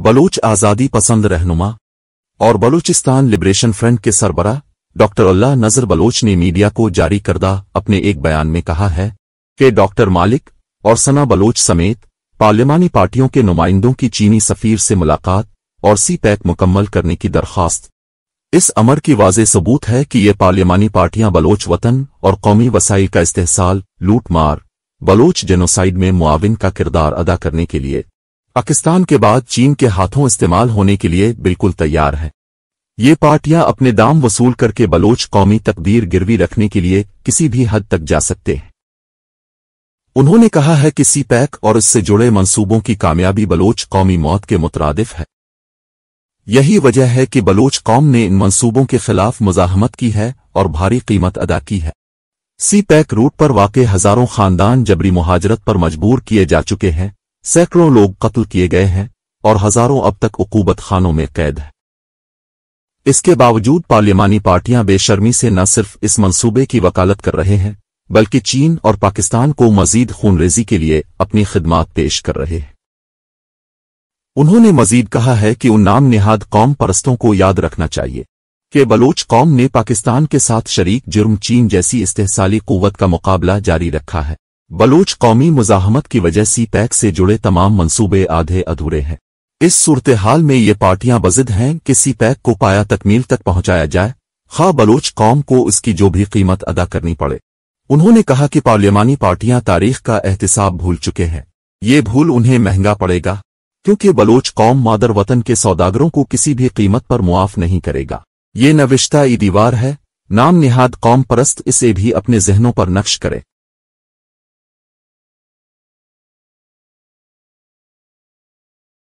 बलूच आज़ादी पसंद रहनुमा और बलूचिस्तान लिबरेशन फ्रंट के सरबरा डॉक्टर अल्लाह नजर बलोच ने मीडिया को जारी करदा अपने एक बयान में कहा है कि डॉक्टर मालिक और सना बलोच समेत पार्लियामानी पार्टियों के नुमाइंदों की चीनी सफीर से मुलाकात और सी पैक मुकम्मल करने की दरख्वास्त इस अमर की वाज सबूत है कि ये पार्लियामानी पार्टियां बलोच वतन और कौमी वसाइल का इस्तेसाल लूटमार बलोच जेनोसाइड में मुआविन का किरदार अदा करने के लिए पाकिस्तान के बाद चीन के हाथों इस्तेमाल होने के लिए बिल्कुल तैयार है ये पार्टियां अपने दाम वसूल करके बलोच कौमी तकदीर गिरवी रखने के लिए किसी भी हद तक जा सकते हैं उन्होंने कहा है कि सी पैक और इससे जुड़े मंसूबों की कामयाबी बलोच कौमी मौत के मुतरदफ है यही वजह है कि बलोच कौम ने इन मंसूबों के खिलाफ मुजाहमत की है और भारी कीमत अदा की है सी पैक रूट पर वाकई हज़ारों खानदान जबरी मुहाजरत पर मजबूर किए जा चुके हैं सैकड़ों लोग कत्ल किए गए हैं और हजारों अब तक उकूबत खानों में कैद हैं इसके बावजूद पार्लियामानी पार्टियां बेशर्मी से न सिर्फ इस मंसूबे की वकालत कर रहे हैं बल्कि चीन और पाकिस्तान को मजीद खूनरेजी के लिए अपनी खिदमात पेश कर रहे हैं उन्होंने मजीद कहा है कि उन नाम निहाद कौम परस्तों को याद रखना चाहिए कि बलोच कौम ने पाकिस्तान के साथ शरीक जुर्म चीन जैसी इस्तेसाली कुवत का मुकाबला जारी रखा है बलोच कौमी मुजाहमत की वजह सी पैक से जुड़े तमाम मंसूबे आधे अधूरे हैं इस सूरत हाल में ये पार्टियां बजिद हैं कि सी पैक को पाया तकमील तक पहुंचाया जाए खा बलोच कौम को उसकी जो भी कीमत अदा करनी पड़े उन्होंने कहा कि पार्लियामानी पार्टियां तारीख का एहतसाब भूल चुके हैं ये भूल उन्हें महंगा पड़ेगा क्योंकि बलोच कौम मादर वतन के सौदागरों को किसी भी कीमत पर मुआफ नहीं करेगा ये नविश्ता ई दीवार है नाम निहाद कौम परस्त इसे भी अपने जहनों पर नक्श करे